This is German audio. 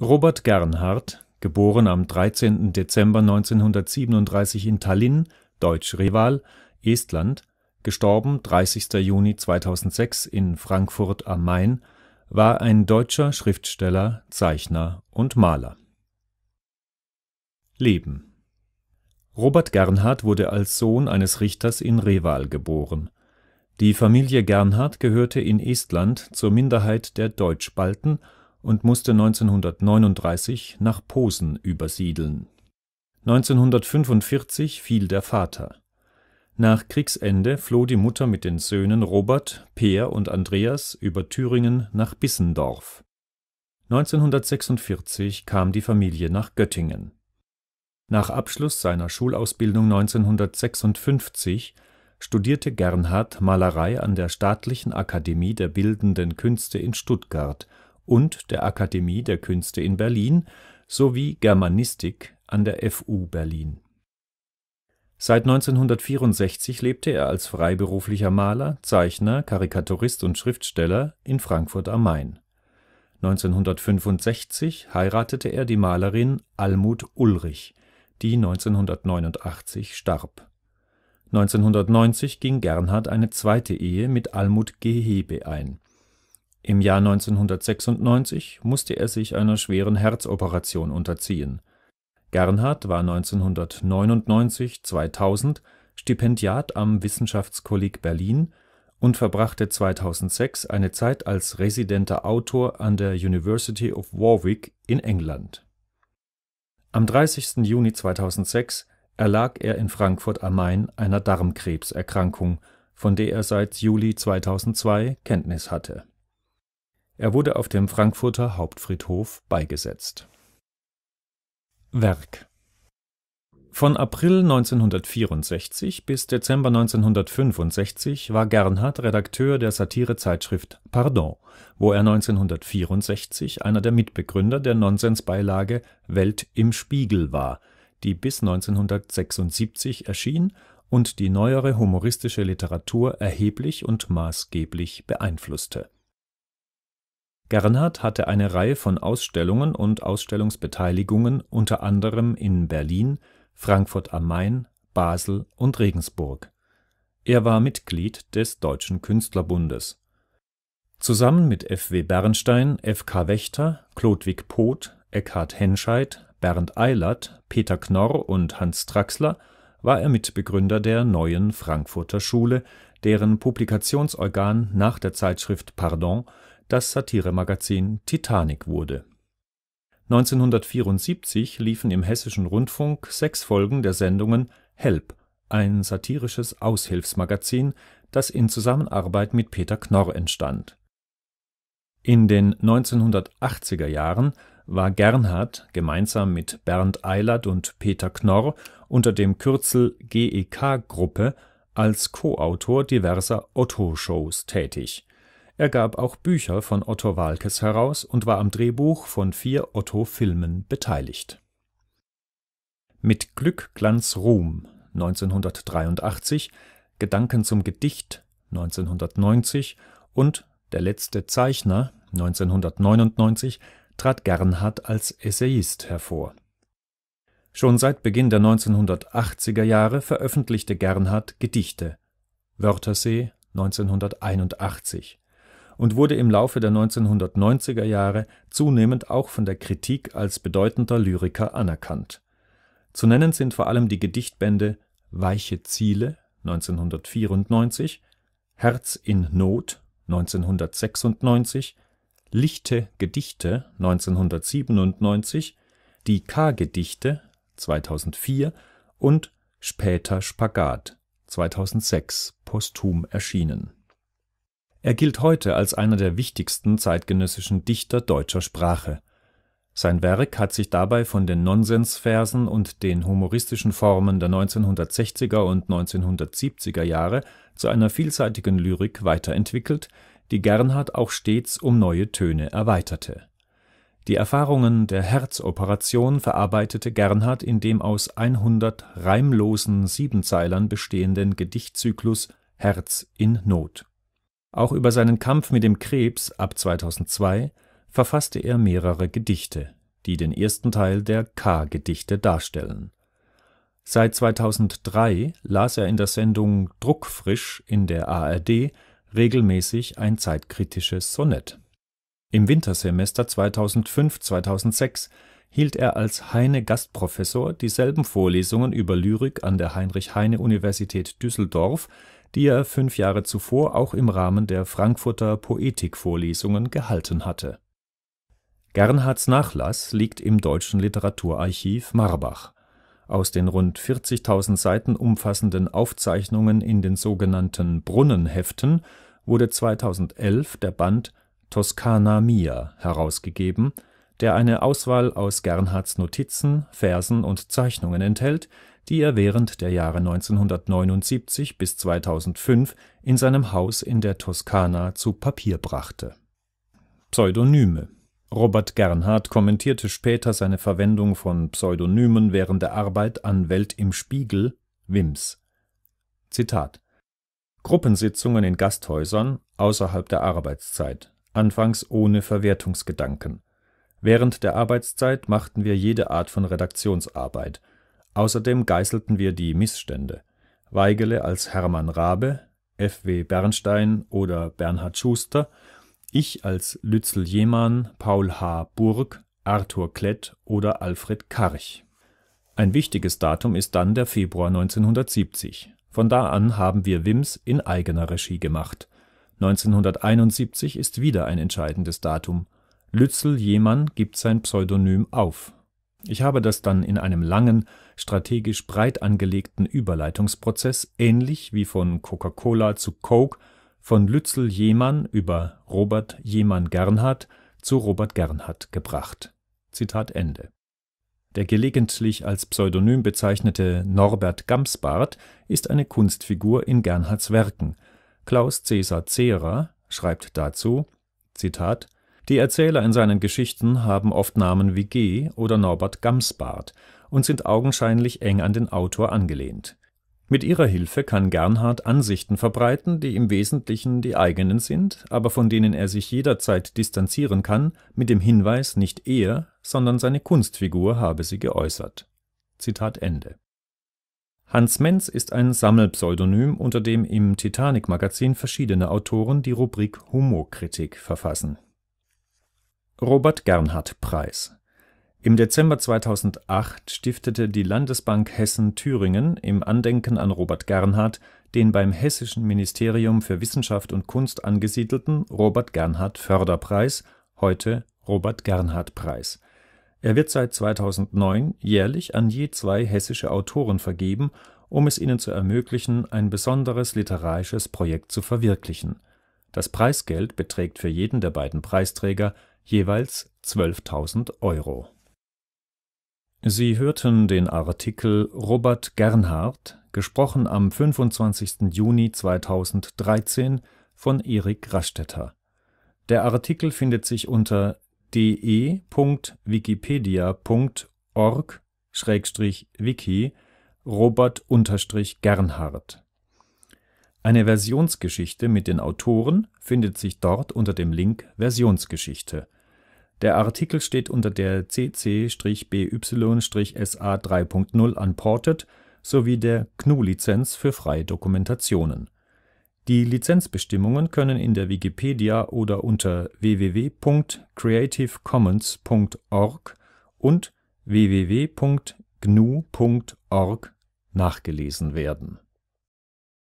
Robert Gernhardt geboren am 13. Dezember 1937 in Tallinn, Deutsch-Reval, Estland; † gestorben 30. Juni 2006 in Frankfurt am Main) war ein deutscher Schriftsteller, Zeichner und Maler. Leben Robert Gernhardt wurde als Sohn eines Richters in Reval geboren. Die Familie Gernhardt gehörte in Estland zur Minderheit der Deutschbalten und musste 1939 nach Posen übersiedeln. 1945 fiel der Vater. Nach Kriegsende floh die Mutter mit den Söhnen Robert, Peer und Andreas über Thüringen nach Bissendorf. 1946 kam die Familie nach Göttingen. Nach Abschluss seiner Schulausbildung 1956 studierte Gernhardt Malerei an der Staatlichen Akademie der Bildenden Künste in Stuttgart und der Akademie der Künste in Berlin sowie Germanistik an der FU Berlin. Seit 1964 lebte er als freiberuflicher Maler, Zeichner, Karikaturist und Schriftsteller in Frankfurt am Main. 1965 heiratete er die Malerin Almut Ulrich, die 1989 starb. 1990 ging Gernhardt eine zweite Ehe mit Almut Gehebe ein im Jahr 1996 musste er sich einer schweren Herzoperation unterziehen. Gernhardt war 1999/2000 Stipendiat am Wissenschaftskolleg Berlin und verbrachte 2006 eine Zeit als residenter Autor an der University of Warwick in England. Am 30. Juni 2006 erlag er in Frankfurt am Main einer Darmkrebserkrankung, von der er seit Juli 2002 Kenntnis hatte er wurde auf dem Frankfurter Hauptfriedhof beigesetzt. Werk Von April 1964 bis Dezember 1965 war Gernhardt Redakteur der Satirezeitschrift Pardon, wo er 1964 einer der Mitbegründer der Nonsensbeilage Welt im Spiegel war, die bis 1976 erschien und die neuere humoristische Literatur erheblich und maßgeblich beeinflusste Gernhardt hatte eine Reihe von Ausstellungen und Ausstellungsbeteiligungen unter anderem in Berlin, Frankfurt am Main, Basel und Regensburg. Er war Mitglied des Deutschen Künstlerbundes. Zusammen mit F.W. Bernstein, F.K. Wächter, Chlodwig Poth, Eckhard Henscheidt, Bernd Eilert, Peter Knorr und Hans Traxler war er Mitbegründer der Neuen Frankfurter Schule, deren Publikationsorgan nach der Zeitschrift Pardon das Satiremagazin Titanic wurde. 1974 liefen im Hessischen Rundfunk sechs Folgen der Sendungen Help! – ein satirisches Aushilfsmagazin, das in Zusammenarbeit mit Peter Knorr entstand. In den 1980er Jahren war Gernhardt gemeinsam mit Bernd Eilert und Peter Knorr unter dem Kürzel GEK-Gruppe als Co-Autor diverser Otto-Shows tätig er gab auch Bücher von Otto Walkes heraus und war am Drehbuch von vier Otto-Filmen beteiligt. Mit Glück, Glanz, Ruhm (1983), Gedanken zum Gedicht (1990) und Der letzte Zeichner (1999) trat Gernhardt als Essayist hervor. Schon seit Beginn der 1980er Jahre veröffentlichte Gernhardt Gedichte (Wörthersee 1981 und wurde im Laufe der 1990er Jahre zunehmend auch von der Kritik als bedeutender Lyriker anerkannt. Zu nennen sind vor allem die Gedichtbände Weiche Ziele (1994), Herz in Not (1996), Lichte Gedichte (1997), die K-Gedichte (2004) und Später Spagat (2006, posthum erschienen er gilt heute als einer der wichtigsten zeitgenössischen Dichter deutscher Sprache. Sein Werk hat sich dabei von den Nonsensversen und den humoristischen Formen der 1960er und 1970er Jahre zu einer vielseitigen Lyrik weiterentwickelt, die Gernhardt auch stets um neue Töne erweiterte. Die Erfahrungen der Herzoperation verarbeitete Gernhardt in dem aus 100 reimlosen Siebenzeilern bestehenden Gedichtzyklus Herz in Not auch über seinen Kampf mit dem Krebs ab 2002 verfasste er mehrere Gedichte, die den ersten Teil der K-Gedichte darstellen. Seit 2003 las er in der Sendung Druckfrisch in der ARD regelmäßig ein zeitkritisches Sonett. Im Wintersemester 2005/2006 hielt er als Heine-Gastprofessor dieselben Vorlesungen über Lyrik an der Heinrich-Heine-Universität Düsseldorf die er fünf Jahre zuvor auch im Rahmen der Frankfurter Poetikvorlesungen gehalten hatte. Gernhards Nachlass liegt im Deutschen Literaturarchiv Marbach. Aus den rund 40.000 Seiten umfassenden Aufzeichnungen in den sogenannten Brunnenheften wurde 2011 der Band Toskana mia herausgegeben, der eine Auswahl aus Gernhards Notizen, Versen und Zeichnungen enthält die er während der Jahre 1979 bis 2005 in seinem Haus in der Toskana zu Papier brachte. Pseudonyme Robert Gernhardt kommentierte später seine Verwendung von Pseudonymen während der Arbeit an Welt im Spiegel (WIMS). „ Zitat Gruppensitzungen in Gasthäusern, außerhalb der Arbeitszeit. Anfangs ohne Verwertungsgedanken. Während der Arbeitszeit machten wir jede Art von Redaktionsarbeit Außerdem geißelten wir die Missstände. Weigele als Hermann Raabe, F. W. Bernstein oder Bernhard Schuster, ich als Lützel Jemann, Paul H. Burg, Arthur Klett oder Alfred Karch. Ein wichtiges Datum ist dann der Februar 1970. Von da an haben wir Wims in eigener Regie gemacht. 1971 ist wieder ein entscheidendes Datum. Lützel Jemann gibt sein Pseudonym auf ich habe das dann in einem langen, strategisch breit angelegten Überleitungsprozess ähnlich wie von Coca-Cola zu Coke, von Lützel Jemann über Robert Jemann gernhardt zu Robert Gernhardt gebracht. Zitat Ende. Der gelegentlich als Pseudonym bezeichnete Norbert Gamsbart ist eine Kunstfigur in Gernhards Werken. Klaus Cäsar Zehrer schreibt dazu: „ Zitat die Erzähler in seinen Geschichten haben oft Namen wie G. oder Norbert Gamsbart und sind augenscheinlich eng an den Autor angelehnt. Mit ihrer Hilfe kann Gernhardt Ansichten verbreiten, die im Wesentlichen die eigenen sind, aber von denen er sich jederzeit distanzieren kann, mit dem Hinweis, nicht er, sondern seine Kunstfigur habe sie geäußert. Zitat Ende. Hans Menz ist ein Sammelpseudonym, unter dem im Titanic-Magazin verschiedene Autoren die Rubrik Humorkritik verfassen Robert-Gernhardt-Preis. Im Dezember 2008 stiftete die Landesbank Hessen-Thüringen im Andenken an Robert Gernhardt den beim hessischen Ministerium für Wissenschaft und Kunst angesiedelten Robert-Gernhardt-Förderpreis (heute Robert-Gernhardt-Preis). Er wird seit 2009 jährlich an je zwei hessische Autoren vergeben, um es ihnen zu ermöglichen, ein besonderes literarisches Projekt zu verwirklichen. Das Preisgeld beträgt für jeden der beiden Preisträger jeweils 12.000 Euro. Sie hörten den Artikel Robert Gernhardt, gesprochen am 25. Juni 2013 von Erik Rastetter. Der Artikel findet sich unter de.wikipedia.org/wiki Robert-Gernhardt. Eine Versionsgeschichte mit den Autoren findet sich dort unter dem Link Versionsgeschichte der Artikel steht unter der CC-BY-SA 3.0 Unported sowie der GNU Lizenz für freie Dokumentationen. Die Lizenzbestimmungen können in der Wikipedia oder unter www.creativecommons.org und www.gnu.org nachgelesen werden